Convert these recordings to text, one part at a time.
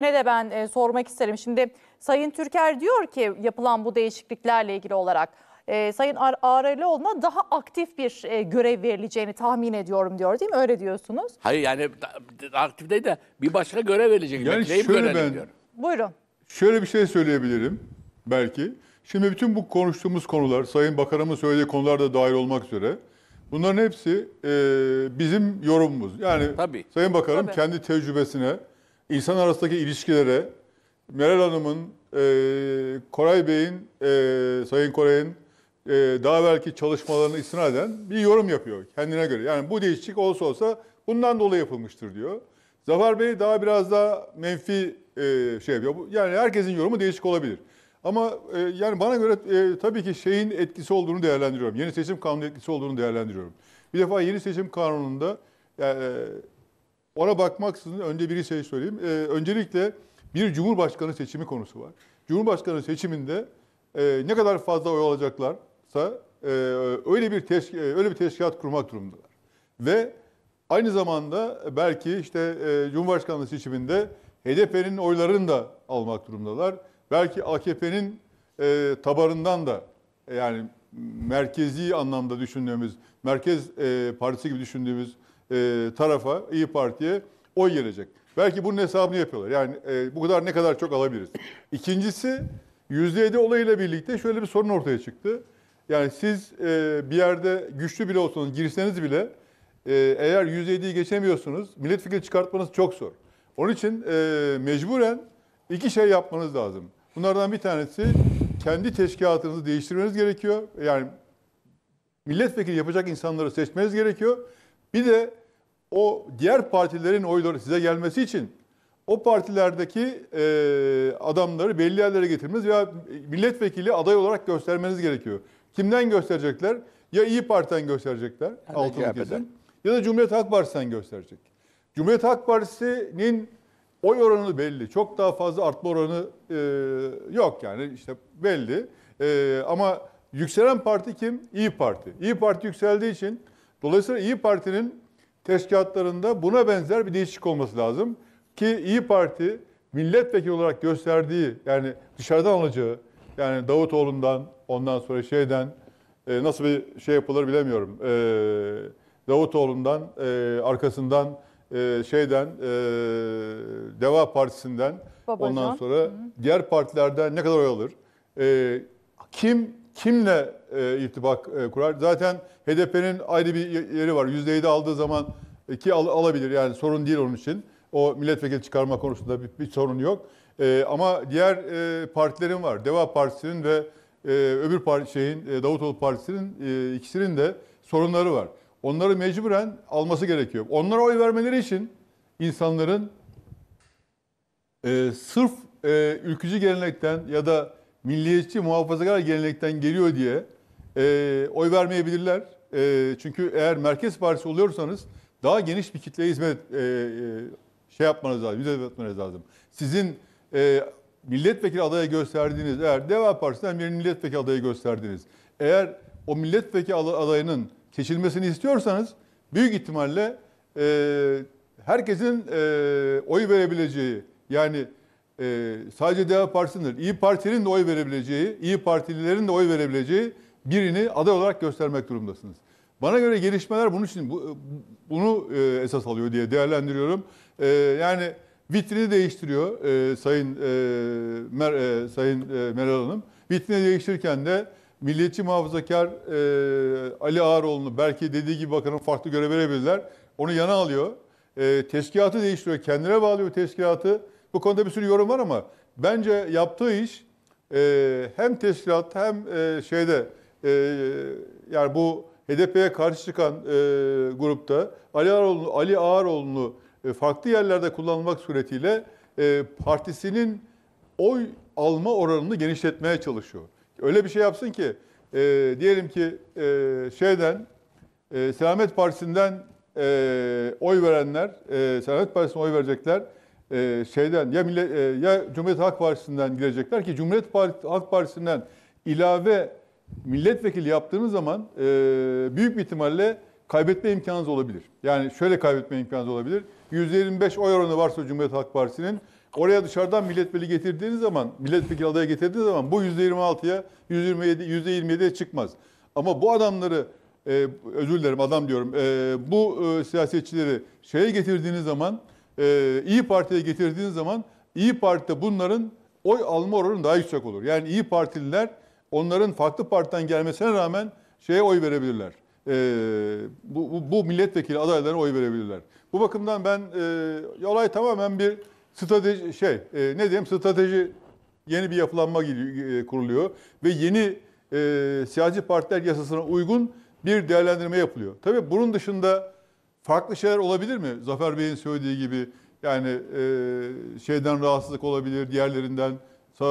Ne de ben e, sormak isterim. Şimdi Sayın Türker diyor ki yapılan bu değişikliklerle ilgili olarak e, Sayın Ar Ağrelioğlu'na daha aktif bir e, görev verileceğini tahmin ediyorum diyor değil mi? Öyle diyorsunuz. Hayır yani aktif değil de bir başka görev verilecek. Yani Bekleyip şöyle ben, Buyurun. Şöyle bir şey söyleyebilirim belki. Şimdi bütün bu konuştuğumuz konular, Sayın Bakanımın söylediği konular da dahil olmak üzere bunların hepsi e, bizim yorumumuz. Yani Tabii. Sayın Bakanım Tabii. kendi tecrübesine, insan arasındaki ilişkilere Meral Hanım'ın, e, Koray Bey'in, e, Sayın Koray'ın e, daha belki çalışmalarını istinaden bir yorum yapıyor kendine göre. Yani bu değişiklik olsa olsa bundan dolayı yapılmıştır diyor. Zafer Bey daha biraz daha menfi e, şey yapıyor. Yani herkesin yorumu değişik olabilir. Ama e, yani bana göre e, tabii ki şeyin etkisi olduğunu değerlendiriyorum. Yeni seçim kanunu etkisi olduğunu değerlendiriyorum. Bir defa yeni seçim kanununda e, ona bakmaksızın önce bir şey söyleyeyim. Ee, öncelikle bir Cumhurbaşkanı seçimi konusu var. Cumhurbaşkanı seçiminde e, ne kadar fazla oy alacaklarsa e, öyle bir teş, e, öyle bir teşkilat kurmak durumundalar. Ve aynı zamanda belki işte e, Cumhurbaşkanlığı seçiminde HDP'nin oylarını da almak durumundalar. Belki AKP'nin e, tabarından da e, yani merkezi anlamda düşündüğümüz, merkez e, partisi gibi düşündüğümüz e, tarafa, İyi Parti'ye oy gelecek. Belki bunun hesabını yapıyorlar. Yani e, bu kadar ne kadar çok alabiliriz. İkincisi %7 olayıyla birlikte şöyle bir sorun ortaya çıktı. Yani siz e, bir yerde güçlü bile olsanız, girseniz bile e, eğer %7'yi geçemiyorsunuz, milletvekili çıkartmanız çok zor. Onun için e, mecburen iki şey yapmanız lazım. Bunlardan bir tanesi kendi teşkilatınızı değiştirmeniz gerekiyor. Yani milletvekili yapacak insanları seçmeniz gerekiyor. Bir de o diğer partilerin oyları size gelmesi için o partilerdeki e, adamları belli yerlere getirmeniz veya milletvekili aday olarak göstermeniz gerekiyor. Kimden gösterecekler? Ya İyi Parti'den gösterecekler, yani altını kesin. Ya da Cumhuriyet Halk Partisi'nden gösterecek. Cumhuriyet Halk Partisi'nin oy oranı belli. Çok daha fazla artma oranı e, yok yani işte belli. E, ama yükselen parti kim? İyi Parti. İyi Parti yükseldiği için Dolayısıyla İyi Parti'nin teşkilatlarında buna benzer bir değişiklik olması lazım. Ki İyi Parti milletvekili olarak gösterdiği yani dışarıdan alacağı yani Davutoğlu'ndan ondan sonra şeyden e, nasıl bir şey yapılır bilemiyorum. E, Davutoğlu'ndan e, arkasından e, şeyden e, Deva Partisi'nden Babacan. ondan sonra Hı. diğer partilerden ne kadar oy alır? E, kim kimle e, irtibak e, kurar? Zaten HDP'nin ayrı bir yeri var. %7 aldığı zaman e, ki al, alabilir yani sorun değil onun için. O milletvekili çıkarma konusunda bir, bir sorun yok. E, ama diğer e, partilerin var. Deva Partisi'nin ve e, öbür parti şeyin e, Davutoğlu Partisi'nin e, ikisinin de sorunları var. Onları mecburen alması gerekiyor. Onlara oy vermeleri için insanların e, sırf e, ülkücü gelenekten ya da milliyetçi muhafazakar gelenekten geliyor diye e, oy vermeyebilirler. E, çünkü eğer merkez partisi oluyorsanız daha geniş bir kitleye hizmet e, e, şey yapmanız lazım, hizmet etmeniz lazım. Sizin e, milletvekili adaya gösterdiğiniz, eğer Deva Partisi'nden bir milletvekili adayı gösterdiniz. Eğer o milletvekili adayının seçilmesini istiyorsanız büyük ihtimalle e, herkesin e, oy verebileceği yani e, sadece Deva Partisi'nin İyi Parti'nin de oy verebileceği, İyi Partililerin de oy verebileceği birini aday olarak göstermek durumdasınız. Bana göre gelişmeler bunun için bu, bunu e, esas alıyor diye değerlendiriyorum. E, yani vitrini değiştiriyor e, Sayın Mer, Sayın Meral Hanım. Vitrini değiştirirken de Milliyetçi muhafazakar Ali Ağaroğlu'nu belki dediği gibi bakanın farklı görev verebilirler. Onu yana alıyor. E, teşkilatı değiştiriyor. Kendine bağlıyor teşkilatı. Bu konuda bir sürü yorum var ama bence yaptığı iş hem teşkilat hem şeyde e, yani bu HDP'ye karşı çıkan e, grupta Ali Ağaroğlu, Ali Ağaroğlu'nu e, farklı yerlerde kullanmak suretiyle e, partisinin oy alma oranını genişletmeye çalışıyor. Öyle bir şey yapsın ki e, diyelim ki e, şeyden e, Selamet Partisi'nden e, oy verenler, e, Selamet Partisi'ne oy verecekler e, şeyden ya, millet, e, ya Cumhuriyet Halk Partisi'nden girecekler ki Cumhuriyet Parti, Halk Partisi'nden ilave milletvekili yaptığınız zaman e, büyük bir ihtimalle kaybetme imkanınız olabilir. Yani şöyle kaybetme imkanınız olabilir. 125 oy oranı varsa Cumhuriyet Halk Partisi'nin oraya dışarıdan milletvekili getirdiğiniz zaman, milletvekili adaya getirdiğiniz zaman bu %26'ya, %27, %27'ye çıkmaz. Ama bu adamları e, özür dilerim adam diyorum. E, bu e, siyasetçileri şeye getirdiğiniz zaman, e, İyi Parti'ye getirdiğiniz zaman İyi Parti'de bunların oy alma oranı daha yüksek olur. Yani İyi Partililer onların farklı partiden gelmesine rağmen şeye oy verebilirler. E, bu, bu, bu milletvekili adaylarına oy verebilirler. Bu bakımdan ben e, olay tamamen bir strateji şey e, ne diyeyim strateji yeni bir yapılanma e, kuruluyor ve yeni e, siyasi partiler yasasına uygun bir değerlendirme yapılıyor. Tabii bunun dışında farklı şeyler olabilir mi? Zafer Bey'in söylediği gibi yani e, şeyden rahatsızlık olabilir, diğerlerinden e,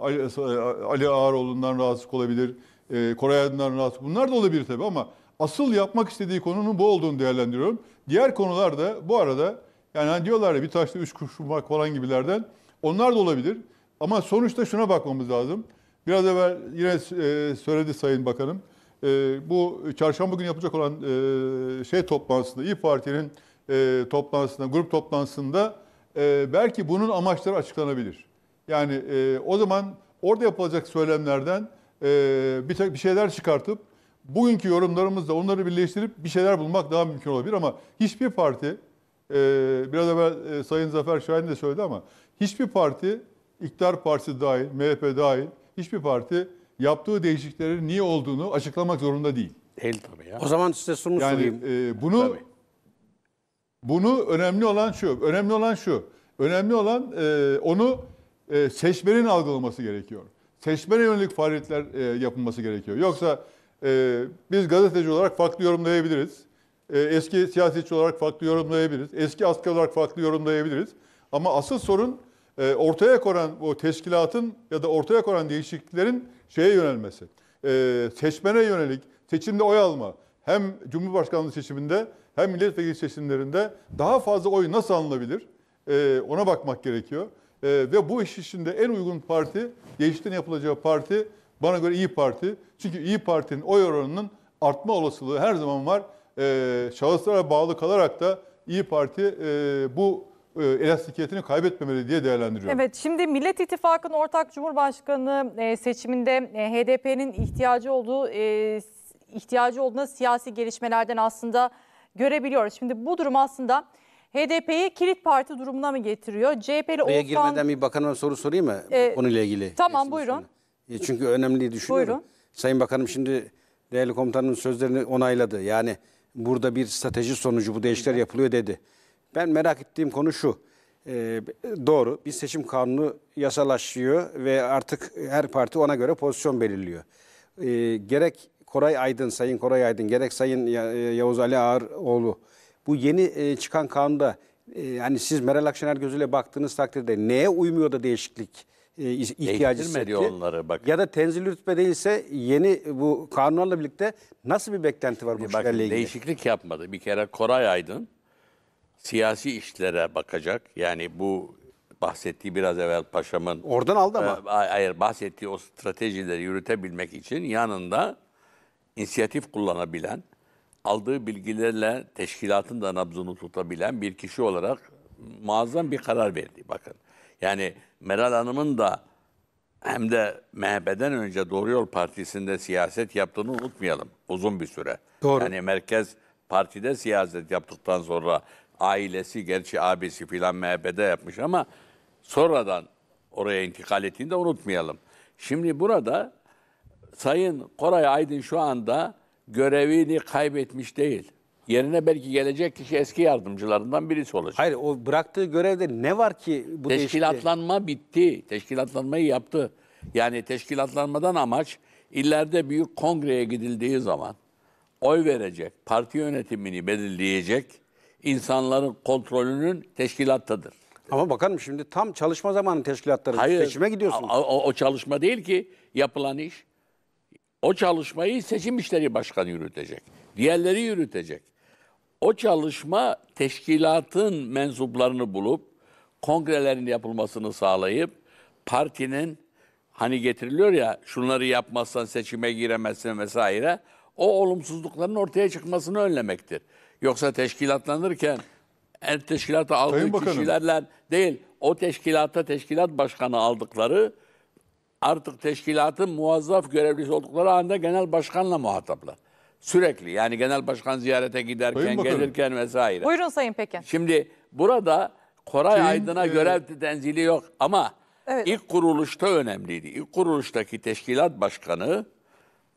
Ali, e, e, Ali Ağaroğlu'ndan rahatsız olabilir, Koray Aydın'dan rahatsız. Bunlar da olabilir tabii ama asıl yapmak istediği konunun bu olduğunu değerlendiriyorum. Diğer konular da bu arada yani hani diyorlar ya bir taşla üç kuş vurmak falan gibilerden onlar da olabilir. Ama sonuçta şuna bakmamız lazım. Biraz evvel yine söyledi Sayın Bakanım. Bu çarşamba günü yapacak olan şey toplantısında, İyi Parti'nin toplantısında, grup toplantısında belki bunun amaçları açıklanabilir. Yani e, o zaman orada yapılacak söylemlerden e, bir, bir şeyler çıkartıp bugünkü yorumlarımızla onları birleştirip bir şeyler bulmak daha mümkün olabilir ama hiçbir parti e, biraz evvel e, Sayın Zafer Şahin de söyledi ama hiçbir parti iktidar partisi dahil, MHP dahil hiçbir parti yaptığı değişikleri niye olduğunu açıklamak zorunda değil. Değil tabii ya. O zaman size şunu yani, sorayım. E, bunu tabii. bunu önemli olan şu. Önemli olan şu. Önemli olan e, onu e, seçmenin algılaması gerekiyor. Seçmene yönelik faaliyetler e, yapılması gerekiyor. Yoksa e, biz gazeteci olarak farklı yorumlayabiliriz. E, eski siyasetçi olarak farklı yorumlayabiliriz. Eski asker olarak farklı yorumlayabiliriz. Ama asıl sorun e, ortaya koran bu teşkilatın ya da ortaya konan değişikliklerin şeye yönelmesi. E, seçmene yönelik seçimde oy alma. Hem Cumhurbaşkanlığı seçiminde hem milletvekili seçimlerinde daha fazla oy nasıl alınabilir? E, ona bakmak gerekiyor. E, ve bu iş içinde en uygun parti, gençlerin yapılacağı parti bana göre İyi Parti. Çünkü İyi Parti'nin oy oranının artma olasılığı her zaman var. E, şahıslara bağlı kalarak da İyi Parti e, bu e, elastikiyetini kaybetmemeli diye değerlendiriyorum. Evet şimdi Millet İttifakı'nın ortak Cumhurbaşkanı e, seçiminde e, HDP'nin ihtiyacı olduğu e, ihtiyacı olduğuna siyasi gelişmelerden aslında görebiliyoruz. Şimdi bu durum aslında HDP'yi kilit parti durumuna mı getiriyor? CHP'li Oraya Oğuzhan... girmeden bir bakanıma soru sorayım mı Ee, konuyla ilgili? tamam, buyurun. E, Çünkü önemli düşünüyorum. Buyurun. Sayın Bakanım şimdi değerli komutanın sözlerini onayladı. Yani burada bir strateji sonucu bu değişiklikler yapılıyor dedi. Ben merak ettiğim konu şu. E, doğru bir seçim kanunu yasalaşıyor ve artık her parti ona göre pozisyon belirliyor. E, gerek Koray Aydın, Sayın Koray Aydın, gerek Sayın Yavuz Ali Ağaroğlu bu yeni e, çıkan kanunda e, yani siz Meral Akşener gözüyle baktığınız takdirde neye uymuyor da değişiklik e, ihtiyacı hissetti? onları bak. Ya da tenzil rütbe değilse yeni bu kanunlarla birlikte nasıl bir beklenti var bu Bakın, işlerle ilgili? Değişiklik yapmadı. Bir kere Koray Aydın siyasi işlere bakacak. Yani bu bahsettiği biraz evvel paşamın. Oradan aldı ama. E, hayır bahsettiği o stratejileri yürütebilmek için yanında inisiyatif kullanabilen, aldığı bilgilerle teşkilatın da nabzını tutabilen bir kişi olarak muazzam bir karar verdi. Bakın yani Meral Hanım'ın da hem de MHP'den önce Doğru Yol Partisi'nde siyaset yaptığını unutmayalım uzun bir süre. Doğru. Yani merkez partide siyaset yaptıktan sonra ailesi gerçi abisi filan MHP'de yapmış ama sonradan oraya intikal ettiğini de unutmayalım. Şimdi burada Sayın Koray Aydın şu anda görevini kaybetmiş değil. Yerine belki gelecek kişi eski yardımcılarından birisi olacak. Hayır o bıraktığı görevde ne var ki bu Teşkilatlanma bitti. Teşkilatlanmayı yaptı. Yani teşkilatlanmadan amaç illerde büyük kongreye gidildiği zaman oy verecek, parti yönetimini belirleyecek insanların kontrolünün teşkilattadır. Ama bakalım şimdi tam çalışma zamanı teşkilatları Hayır, seçime gidiyorsunuz. O, o çalışma değil ki yapılan iş. O çalışmayı seçim işleri başkanı yürütecek. Diğerleri yürütecek. O çalışma teşkilatın mensuplarını bulup kongrelerin yapılmasını sağlayıp partinin hani getiriliyor ya şunları yapmazsan seçime giremezsin vesaire o olumsuzlukların ortaya çıkmasını önlemektir. Yoksa teşkilatlanırken en teşkilata aldığı Sayın kişilerle değil o teşkilata teşkilat başkanı aldıkları artık teşkilatın muazzaf görevlisi oldukları anda genel başkanla muhataplar. Sürekli yani genel başkan ziyarete giderken, gelirken vesaire. Buyurun Sayın Pekin. Şimdi burada Koray Kim, Aydın'a e... görev tenzili yok ama evet. ilk kuruluşta önemliydi. İlk kuruluştaki teşkilat başkanı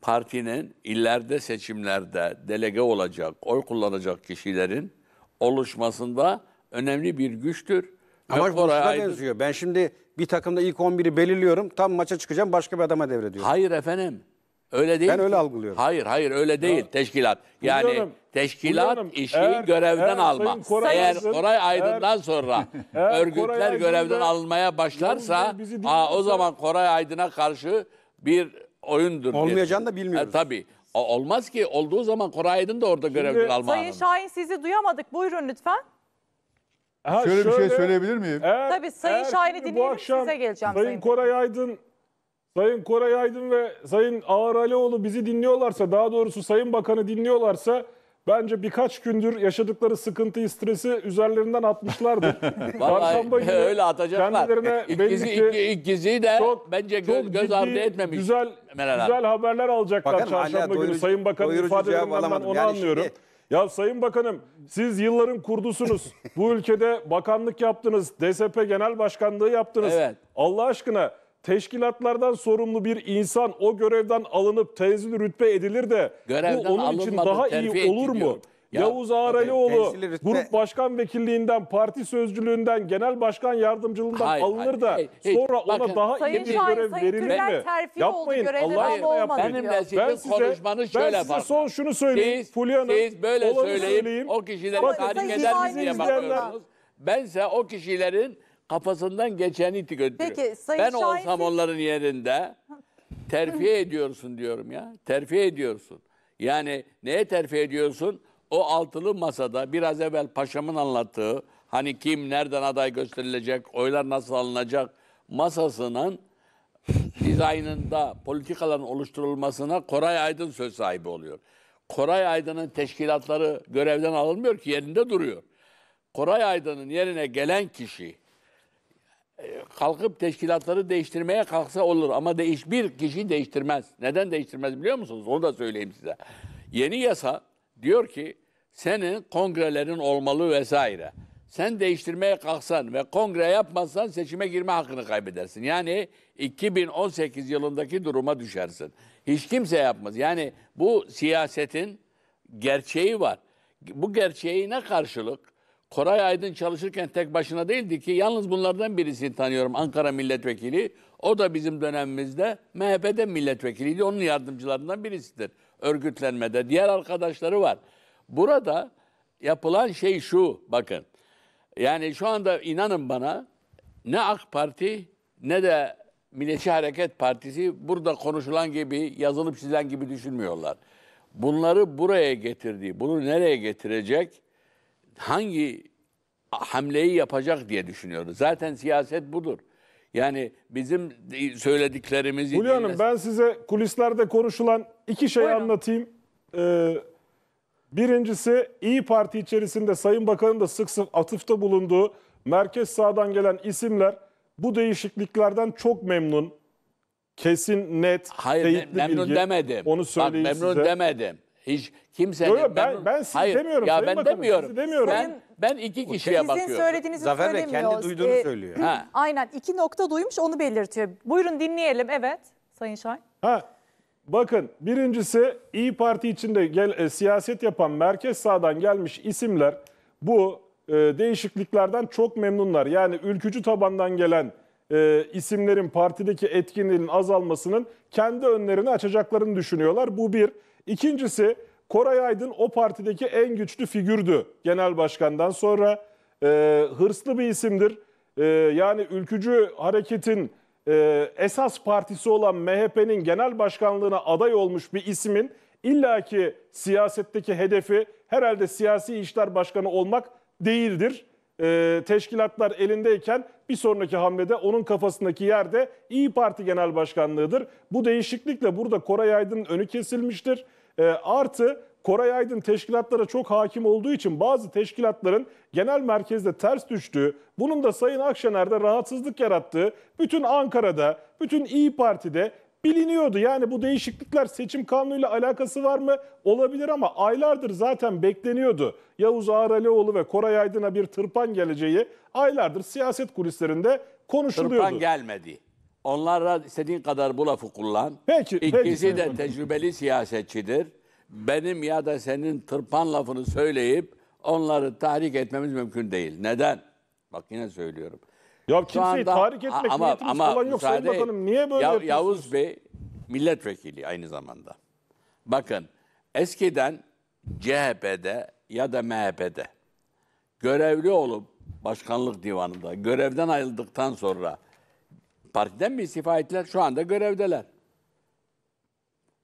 partinin illerde seçimlerde delege olacak, oy kullanacak kişilerin oluşmasında önemli bir güçtür. Ama Koray Aydın... benziyor. Ben şimdi bir takımda ilk 11'i belirliyorum. Tam maça çıkacağım başka bir adama devrediyorum. Hayır efendim. Öyle değil. Ben mi? öyle algılıyorum. Hayır hayır öyle değil ya, teşkilat. Yani biliyorum, teşkilat biliyorum, işi eğer, görevden eğer, alma. Koray eğer Koray Aydın'dan eğer, sonra eğer, örgütler Koray Aydın'da, görevden alınmaya başlarsa aa, o zaman Koray Aydın'a karşı bir oyundur. Olmayacağını da bilmiyoruz. E, tabii. O, olmaz ki. Olduğu zaman Koray Aydın da orada görevden alma Sayın Şahin sizi duyamadık. Buyurun lütfen. Ha, şöyle, şöyle bir şey söyleyebilir miyim? Eğer, Tabii Sayın Şahin'i dinleyelim bu akşam size geleceğim. Sayın, sayın Koray Aydın Sayın Koray Aydın ve Sayın Ağar Alioğlu bizi dinliyorlarsa, daha doğrusu Sayın Bakan'ı dinliyorlarsa bence birkaç gündür yaşadıkları sıkıntıyı, stresi üzerlerinden atmışlardı. Vallahi öyle atacaklar. Kendilerine ilk, gezi, ilk, ilk de çok, bence göz, çok göz ardı etmemiş. Güzel, güzel haberler alacaklar Bakanım, çarşamba günü. Doyurucu, Sayın Bakan'ın ifadelerinden onu yani anlıyorum. Şimdi, ya Sayın Bakanım siz yılların kurdusunuz. Bu ülkede bakanlık yaptınız. DSP Genel Başkanlığı yaptınız. Evet. Allah aşkına teşkilatlardan sorumlu bir insan o görevden alınıp tenzil rütbe edilir de Görevden bu onun için daha iyi olur mu? Ya, Yavuz Ağralioğlu temsil rütbe- grup başkan vekilliğinden, parti sözcülüğünden, genel başkan yardımcılığından Hayır, alınır hayır, da hey, hey, sonra ona daha iyi bir görev verilir mi? Yapmayın. görevden Allah yapmayın. Benimle sizin ben size, konuşmanız ben şöyle size farklı. son şunu söyleyeyim. Siz, Fulya Hanım, siz böyle olanı söyleyeyim. o kişileri Bakın, tahrik siz eder bizi diye bakıyorsunuz. Bense o kişilerin kafasından geçeni götürüyorum. Peki, Sayın ben Şahin, olsam siz- onların yerinde terfi ediyorsun diyorum ya. Terfi ediyorsun. Yani neye terfi ediyorsun? o altılı masada biraz evvel paşamın anlattığı hani kim nereden aday gösterilecek, oylar nasıl alınacak masasının dizaynında politikaların oluşturulmasına Koray Aydın söz sahibi oluyor. Koray Aydın'ın teşkilatları görevden alınmıyor ki yerinde duruyor. Koray Aydın'ın yerine gelen kişi e, kalkıp teşkilatları değiştirmeye kalksa olur ama değiş bir kişi değiştirmez. Neden değiştirmez biliyor musunuz? Onu da söyleyeyim size. Yeni yasa Diyor ki senin kongrelerin olmalı vesaire. Sen değiştirmeye kalksan ve kongre yapmazsan seçime girme hakkını kaybedersin. Yani 2018 yılındaki duruma düşersin. Hiç kimse yapmaz. Yani bu siyasetin gerçeği var. Bu ne karşılık Koray Aydın çalışırken tek başına değildi ki yalnız bunlardan birisini tanıyorum Ankara milletvekili. O da bizim dönemimizde MHP'de milletvekiliydi. Onun yardımcılarından birisidir örgütlenmede. Diğer arkadaşları var. Burada yapılan şey şu bakın. Yani şu anda inanın bana ne AK Parti ne de Milliyetçi Hareket Partisi burada konuşulan gibi, yazılıp çizilen gibi düşünmüyorlar. Bunları buraya getirdi. bunu nereye getirecek, hangi hamleyi yapacak diye düşünüyoruz. Zaten siyaset budur. Yani bizim söylediklerimiz... Hülya Hanım ben size kulislerde konuşulan iki şey Buyurun. anlatayım. Ee, birincisi İyi Parti içerisinde Sayın Bakan'ın da sık sık atıfta bulunduğu merkez sağdan gelen isimler bu değişikliklerden çok memnun. Kesin, net, Hayır, teyitli memnun bilgi. demedim. Onu söyleyeyim Bak, memnun size. demedim. Hiç kimsenin Yok, yok, ben- ben siz demiyorum Ya ben demiyorum. demiyorum. Ben ben iki kişiye Sizin bakıyorum. söylediğinizi Zafer Bey kendi duyduğunu Ee, söylüyor. Ha. Aynen iki nokta duymuş onu belirtiyor. Buyurun dinleyelim evet Sayın Şahin. Ha, bakın birincisi İyi Parti içinde gel, e, siyaset yapan merkez sağdan gelmiş isimler bu e, değişikliklerden çok memnunlar. Yani ülkücü tabandan gelen e, isimlerin partideki etkinliğinin azalmasının kendi önlerini açacaklarını düşünüyorlar. Bu bir. İkincisi Koray Aydın o partideki en güçlü figürdü genel başkandan sonra. E, hırslı bir isimdir. E, yani ülkücü hareketin e, esas partisi olan MHP'nin genel başkanlığına aday olmuş bir ismin illaki siyasetteki hedefi herhalde siyasi işler başkanı olmak değildir. E, teşkilatlar elindeyken bir sonraki hamlede onun kafasındaki yerde İyi Parti Genel Başkanlığı'dır. Bu değişiklikle burada Koray Aydın'ın önü kesilmiştir. E, artı Koray Aydın teşkilatlara çok hakim olduğu için bazı teşkilatların genel merkezde ters düştüğü, bunun da Sayın Akşener'de rahatsızlık yarattığı, bütün Ankara'da, bütün İyi Parti'de biliniyordu. Yani bu değişiklikler seçim kanunuyla alakası var mı? Olabilir ama aylardır zaten bekleniyordu. Yavuz Ağralioğlu ve Koray Aydın'a bir tırpan geleceği aylardır siyaset kulislerinde konuşuluyordu. Tırpan gelmedi. Onlara istediğin kadar bu lafı kullan. Peki, İkisi peki. de tecrübeli siyasetçidir. Benim ya da senin tırpan lafını söyleyip onları tahrik etmemiz mümkün değil. Neden? Bak yine söylüyorum. Ya Şu kimseyi anda, tahrik etmek ama, niyetimiz ama falan yok Sayın Bakanım. Niye böyle ya, Yavuz Bey milletvekili aynı zamanda. Bakın eskiden CHP'de ya da MHP'de görevli olup başkanlık divanında görevden ayrıldıktan sonra partiden mi istifa ettiler? Şu anda görevdeler.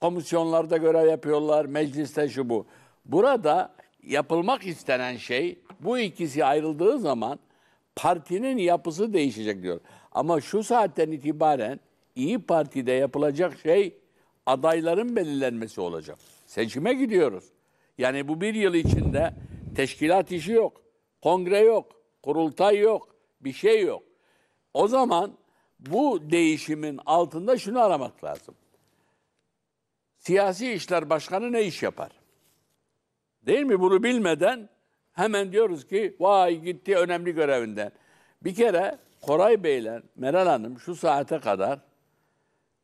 Komisyonlarda görev yapıyorlar, mecliste şu bu. Burada yapılmak istenen şey bu ikisi ayrıldığı zaman partinin yapısı değişecek diyor. Ama şu saatten itibaren İyi Parti'de yapılacak şey adayların belirlenmesi olacak. Seçime gidiyoruz. Yani bu bir yıl içinde teşkilat işi yok, kongre yok, kurultay yok, bir şey yok. O zaman bu değişimin altında şunu aramak lazım. Siyasi işler başkanı ne iş yapar? Değil mi? Bunu bilmeden hemen diyoruz ki vay gitti önemli görevinden. Bir kere Koray Beyler, Meral Hanım şu saate kadar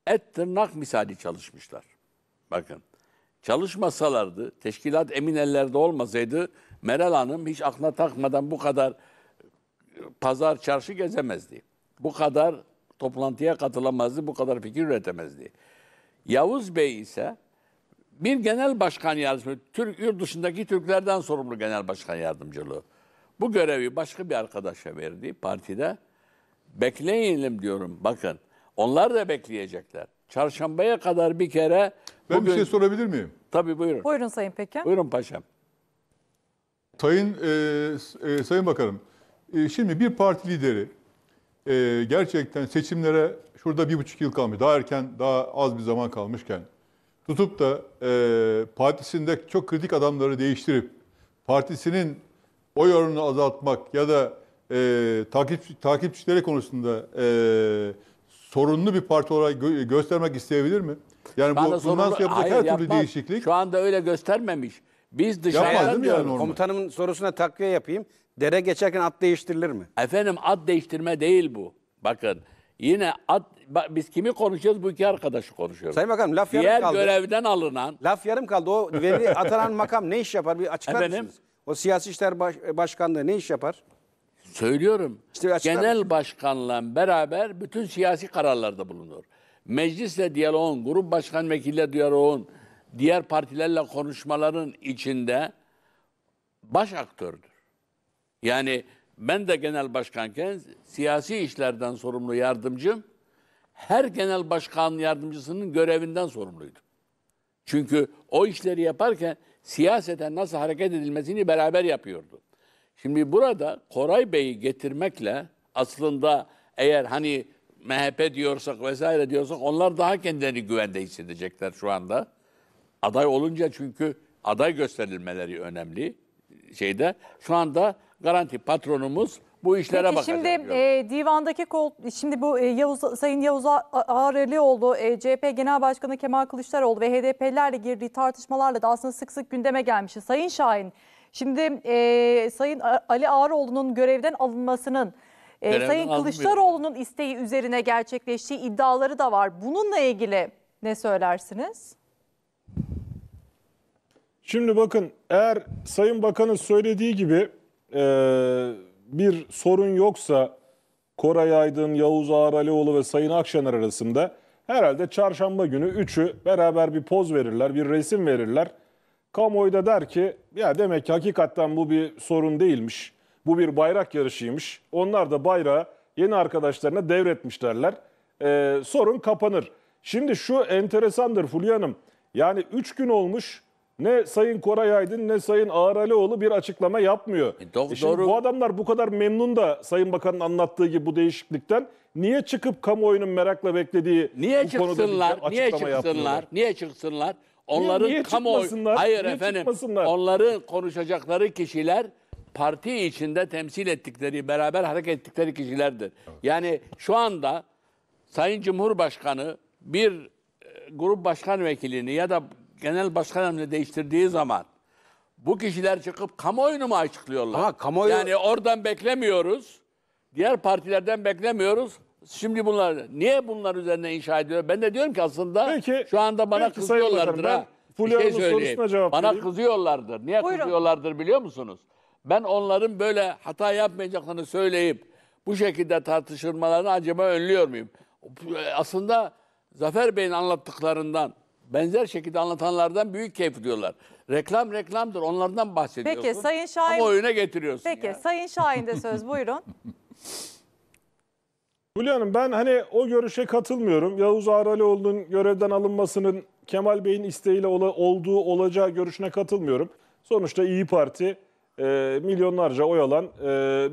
et tırnak misali çalışmışlar. Bakın çalışmasalardı, teşkilat emin ellerde olmasaydı Meral Hanım hiç aklına takmadan bu kadar pazar çarşı gezemezdi. Bu kadar toplantıya katılamazdı, bu kadar fikir üretemezdi. Yavuz Bey ise bir genel başkan yardımcılığı, Türk, yurt dışındaki Türklerden sorumlu genel başkan yardımcılığı. Bu görevi başka bir arkadaşa verdi partide. Bekleyelim diyorum bakın. Onlar da bekleyecekler. Çarşambaya kadar bir kere... Ben bugün... bir şey sorabilir miyim? Tabii buyurun. Buyurun Sayın Peker. Buyurun Paşam. Sayın, e, e, Sayın Bakanım, e, şimdi bir parti lideri e, gerçekten seçimlere şurada bir buçuk yıl kalmış, daha erken, daha az bir zaman kalmışken tutup da e, partisinde çok kritik adamları değiştirip partisinin oy oranını azaltmak ya da e, takip takipçileri konusunda e, sorunlu bir parti olarak gö göstermek isteyebilir mi? Yani bu, bundan sonra yapacak her türlü değişiklik. Şu anda öyle göstermemiş. Biz dışarıdan diyoruz. Yani Komutanımın sorusuna takviye yapayım. Dere geçerken at değiştirilir mi? Efendim ad değiştirme değil bu. Bakın yine ad biz kimi konuşuyoruz bu iki arkadaşı konuşuyoruz. Sayın Bakanım laf yarım Diğer kaldı. görevden alınan Laf yarım kaldı. O veri atanan makam ne iş yapar? Bir açıklar Efendim? mısınız? O siyasi işler baş, başkanlığı ne iş yapar? söylüyorum İşte genel başkanla beraber bütün siyasi kararlarda bulunur. Meclisle diyaloğun, grup başkan vekille diyaloğun, diğer partilerle konuşmaların içinde baş aktördür. Yani ben de genel başkanken siyasi işlerden sorumlu yardımcım her genel başkan yardımcısının görevinden sorumluydu. Çünkü o işleri yaparken siyaseten nasıl hareket edilmesini beraber yapıyordu. Şimdi burada Koray Bey'i getirmekle aslında eğer hani MHP diyorsak vesaire diyorsak onlar daha kendilerini güvende hissedecekler şu anda. Aday olunca çünkü aday gösterilmeleri önemli şeyde. Şu anda garanti patronumuz bu işlere Peki, bakacak. Şimdi e, divandaki kol, şimdi bu e, Yavuz, Sayın Yavuz Ağrılioğlu, e, CHP Genel Başkanı Kemal Kılıçdaroğlu ve HDP'lerle girdiği tartışmalarla da aslında sık sık gündeme gelmişti. Sayın Şahin, şimdi e, Sayın Ali Ağrıoğlu'nun görevden alınmasının, e, Sayın alınmıyor. Kılıçdaroğlu'nun isteği üzerine gerçekleştiği iddiaları da var. Bununla ilgili ne söylersiniz? Şimdi bakın eğer Sayın Bakan'ın söylediği gibi e, bir sorun yoksa Koray Aydın, Yavuz Ağralioğlu ve Sayın Akşener arasında herhalde çarşamba günü üçü beraber bir poz verirler, bir resim verirler. Kamuoyu da der ki ya demek ki hakikaten bu bir sorun değilmiş. Bu bir bayrak yarışıymış. Onlar da bayrağı yeni arkadaşlarına devretmişlerler. Ee, sorun kapanır. Şimdi şu enteresandır Fulya Hanım. Yani üç gün olmuş ne Sayın Koray Aydın ne Sayın Ağar bir açıklama yapmıyor. E doğru, e şimdi doğru. Bu adamlar bu kadar memnun da Sayın Bakan'ın anlattığı gibi bu değişiklikten niye çıkıp kamuoyunun merakla beklediği niye bu çıksınlar, konuda niye çıksınlar, niye çıksınlar? Onların niye, niye kamuoyu Hayır niye efendim. Çıkmasınlar? Onların konuşacakları kişiler parti içinde temsil ettikleri, beraber hareket ettikleri kişilerdir. Yani şu anda Sayın Cumhurbaşkanı bir e, grup başkan vekilini ya da genel başkan emrini değiştirdiği zaman bu kişiler çıkıp kamuoyunu mu açıklıyorlar? Ama kamuoyu... Yani oradan beklemiyoruz. Diğer partilerden beklemiyoruz. Şimdi bunlar niye bunlar üzerine inşa ediyor? Ben de diyorum ki aslında Peki, şu anda bana peki kızıyorlardır Bakanım, ha. şey söyleyeyim. cevap Bana vereyim. kızıyorlardır. Niye Buyurun. kızıyorlardır biliyor musunuz? Ben onların böyle hata yapmayacaklarını söyleyip bu şekilde tartışılmalarını acaba önlüyor muyum? Aslında Zafer Bey'in anlattıklarından benzer şekilde anlatanlardan büyük keyif diyorlar. Reklam reklamdır onlardan bahsediyorsun. Peki Sayın Şahin. Ama oyuna getiriyorsun. Peki ya. Sayın Şahin de söz buyurun. Hülya Hanım ben hani o görüşe katılmıyorum. Yavuz Ağralioğlu'nun görevden alınmasının Kemal Bey'in isteğiyle ola, olduğu olacağı görüşüne katılmıyorum. Sonuçta İyi Parti e, milyonlarca oy alan e,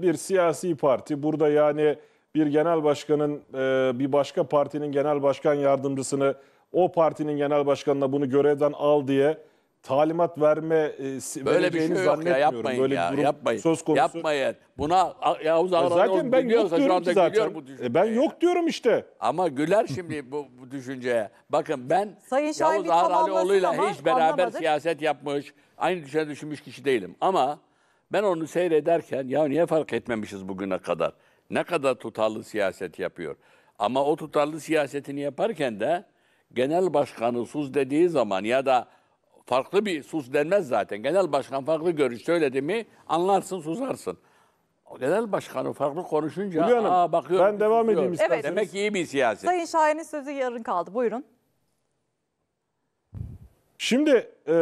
bir siyasi parti. Burada yani bir genel başkanın e, bir başka partinin genel başkan yardımcısını o partinin genel başkanına bunu görevden al diye talimat verme e, böyle bir şey yok ya yapmayın böyle ya, durum yapmayın. söz konusu. Yapmayın. Buna Yavuz e, Ağrı'nın zaten ben yok diyorum ki zaten. Bu e ben yok diyorum işte. Ama güler şimdi bu, bu düşünceye. Bakın ben Sayın Yavuz Ağrı'lıoğlu'yla hiç beraber anlamadık. siyaset yapmış, aynı düşünce düşünmüş kişi değilim. Ama ben onu seyrederken ya niye fark etmemişiz bugüne kadar? Ne kadar tutarlı siyaset yapıyor. Ama o tutarlı siyasetini yaparken de genel başkanı sus dediği zaman ya da farklı bir sus denmez zaten. Genel başkan farklı görüş söyledi mi anlarsın susarsın. O genel başkanı farklı konuşunca Hülya Hanım, aa bakıyorum. ben devam edeyim isterseniz. Evet. Demek ki iyi bir siyaset. Sayın Şahin'in sözü yarın kaldı. Buyurun. Şimdi e,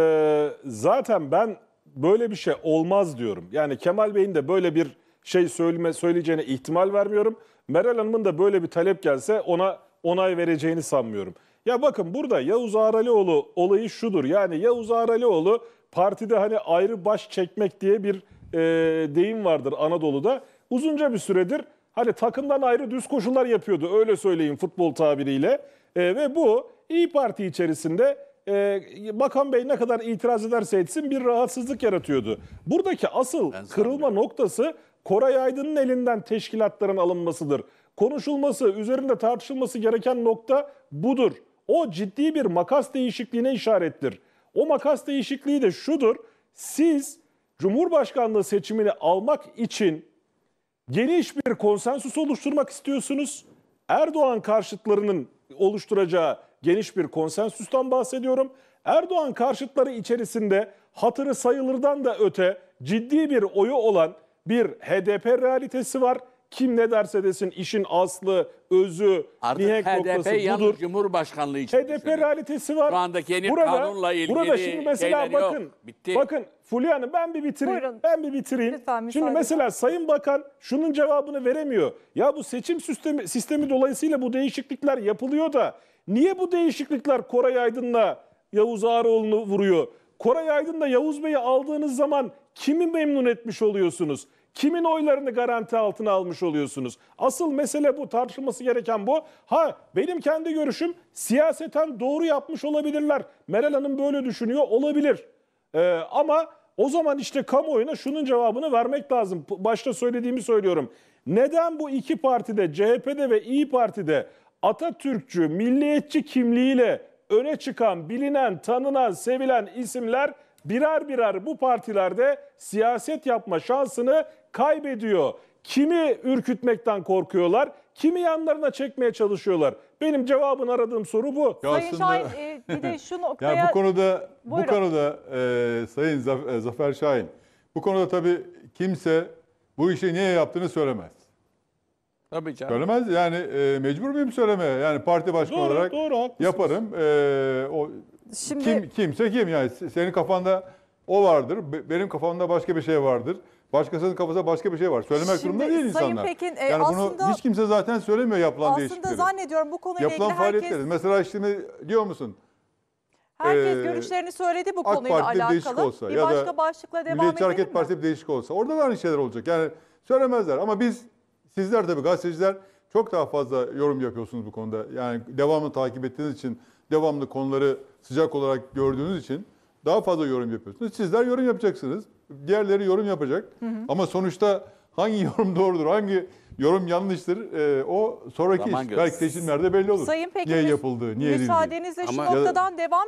zaten ben böyle bir şey olmaz diyorum. Yani Kemal Bey'in de böyle bir şey söyleme söyleyeceğine ihtimal vermiyorum. Meral Hanım'ın da böyle bir talep gelse ona onay vereceğini sanmıyorum. Ya bakın burada Yavuz Aralioğlu olayı şudur. Yani Yavuz Aralioğlu partide hani ayrı baş çekmek diye bir e, deyim vardır Anadolu'da. Uzunca bir süredir hani takımdan ayrı düz koşullar yapıyordu öyle söyleyeyim futbol tabiriyle. E, ve bu İyi Parti içerisinde e, Bakan Bey ne kadar itiraz ederse etsin bir rahatsızlık yaratıyordu. Buradaki asıl kırılma noktası Koray Aydın'ın elinden teşkilatların alınmasıdır. Konuşulması, üzerinde tartışılması gereken nokta budur. O ciddi bir makas değişikliğine işarettir. O makas değişikliği de şudur. Siz Cumhurbaşkanlığı seçimini almak için geniş bir konsensus oluşturmak istiyorsunuz. Erdoğan karşıtlarının oluşturacağı geniş bir konsensustan bahsediyorum. Erdoğan karşıtları içerisinde hatırı sayılırdan da öte ciddi bir oyu olan bir HDP realitesi var. Kim ne derse desin işin aslı, özü, Artık nihek HDP yalnız budur. Cumhurbaşkanlığı için HDP düşünüyor. realitesi var. Şu andaki yeni burada, kanunla ilgili Burada şimdi mesela şeyler yok. bakın. Bitti. Bakın Fulya Hanım ben bir bitireyim. Buyurun. Ben bir bitireyim. Lütfen Şimdi mesela Sayın Bakan şunun cevabını veremiyor. Ya bu seçim sistemi, sistemi dolayısıyla bu değişiklikler yapılıyor da niye bu değişiklikler Koray Aydın'la Yavuz Ağaroğlu'nu vuruyor? Koray Aydın'la Yavuz Bey'i aldığınız zaman kimi memnun etmiş oluyorsunuz? kimin oylarını garanti altına almış oluyorsunuz? Asıl mesele bu, tartışılması gereken bu. Ha benim kendi görüşüm siyaseten doğru yapmış olabilirler. Meral Hanım böyle düşünüyor olabilir. Ee, ama o zaman işte kamuoyuna şunun cevabını vermek lazım. Başta söylediğimi söylüyorum. Neden bu iki partide, CHP'de ve İyi Parti'de Atatürkçü, milliyetçi kimliğiyle öne çıkan, bilinen, tanınan, sevilen isimler birer birer bu partilerde siyaset yapma şansını kaybediyor. Kimi ürkütmekten korkuyorlar, kimi yanlarına çekmeye çalışıyorlar. Benim cevabını aradığım soru bu. Ya Sayın aslında, Şahin e, bir de şu noktaya... ya bu konuda, Buyurun. bu konuda e, Sayın e, Zafer Şahin, bu konuda tabii kimse bu işi niye yaptığını söylemez. Tabii canım. Söylemez yani e, mecbur muyum söylemeye? Yani parti başkanı olarak doğru, yaparım. E, o Şimdi kim kimse kim yani senin kafanda o vardır, benim kafamda başka bir şey vardır. Başkasının kafasında başka bir şey var. Söylemek Şimdi, durumunda değil Sayın insanlar. Pekin, e, yani aslında, bunu hiç kimse zaten söylemiyor yapılan aslında değişiklikleri. Aslında zannediyorum bu konuyla yapılan ilgili herkes... Yapılan Mesela işte diyor musun? Herkes ee, görüşlerini söyledi bu AK konuyla Parti alakalı. Olsa, bir ya başka da başlıkla devam Milliyetçi Hareket Partisi bir değişik olsa. Orada da aynı şeyler olacak. Yani söylemezler ama biz sizler tabii gazeteciler çok daha fazla yorum yapıyorsunuz bu konuda. Yani devamını takip ettiğiniz için devamlı konuları sıcak olarak gördüğünüz için daha fazla yorum yapıyorsunuz. Sizler yorum yapacaksınız. Diğerleri yorum yapacak. Hı hı. Ama sonuçta hangi yorum doğrudur, hangi yorum yanlıştır e, o sonraki iş, belki seçimlerde belli olur. Sayın Peki, niye yapıldı, niye müsaadenizle şu Ama, noktadan devam